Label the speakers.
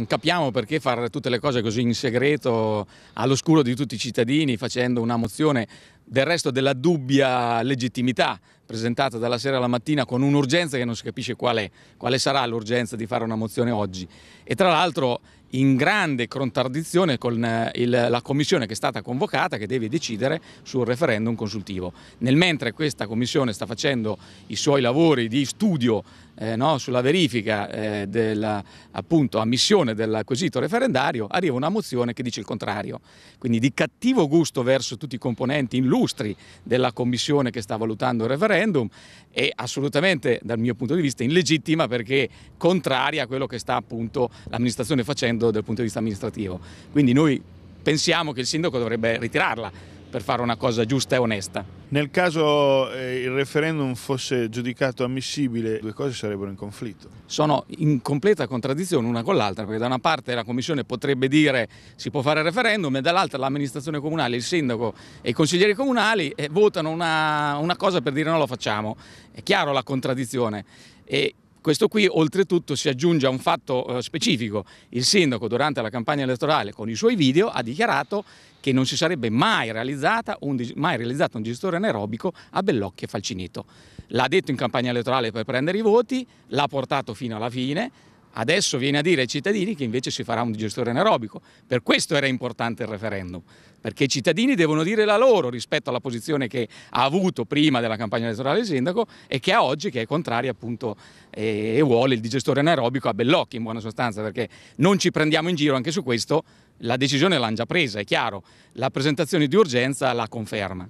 Speaker 1: non capiamo perché fare tutte le cose così in segreto, all'oscuro di tutti i cittadini, facendo una mozione del resto della dubbia legittimità presentata dalla sera alla mattina con un'urgenza che non si capisce qual è, quale sarà l'urgenza di fare una mozione oggi. E tra l'altro in grande contraddizione con eh, il, la commissione che è stata convocata che deve decidere sul referendum consultivo. Nel mentre questa commissione sta facendo i suoi lavori di studio eh, no, sulla verifica eh, della appunto, ammissione del quesito referendario, arriva una mozione che dice il contrario. Quindi di cattivo gusto verso tutti i componenti illustri della commissione che sta valutando il referendum è assolutamente dal mio punto di vista illegittima perché contraria a quello che sta appunto l'amministrazione facendo mondo dal punto di vista amministrativo. Quindi noi pensiamo che il sindaco dovrebbe ritirarla per fare una cosa giusta e onesta.
Speaker 2: Nel caso eh, il referendum fosse giudicato ammissibile, due cose sarebbero in conflitto. Sono in completa
Speaker 1: contraddizione una con l'altra, perché da una parte la Commissione potrebbe dire si può fare il referendum e dall'altra l'amministrazione comunale, il sindaco e i consiglieri comunali eh, votano una, una, cosa per dire no lo facciamo. È chiaro la contraddizione. E questo qui oltretutto si aggiunge a un fatto eh, specifico. Il sindaco durante la campagna elettorale con i suoi video ha dichiarato che non si sarebbe mai, un, mai realizzato un digestore anaerobico a Bellocchi e Falcinito. L'ha detto in campagna elettorale per prendere i voti, l'ha portato fino alla fine, Adesso viene a dire ai cittadini che invece si farà un digestore anaerobico. Per questo era importante il referendum, perché i cittadini devono dire la loro rispetto alla posizione che ha avuto prima della campagna elettorale il sindaco e che ha oggi, che è contraria appunto e, vuole il digestore anaerobico a Bellocchi in buona sostanza, perché non ci prendiamo in giro anche su questo, la decisione l'hanno già presa, è chiaro, la presentazione di urgenza la conferma.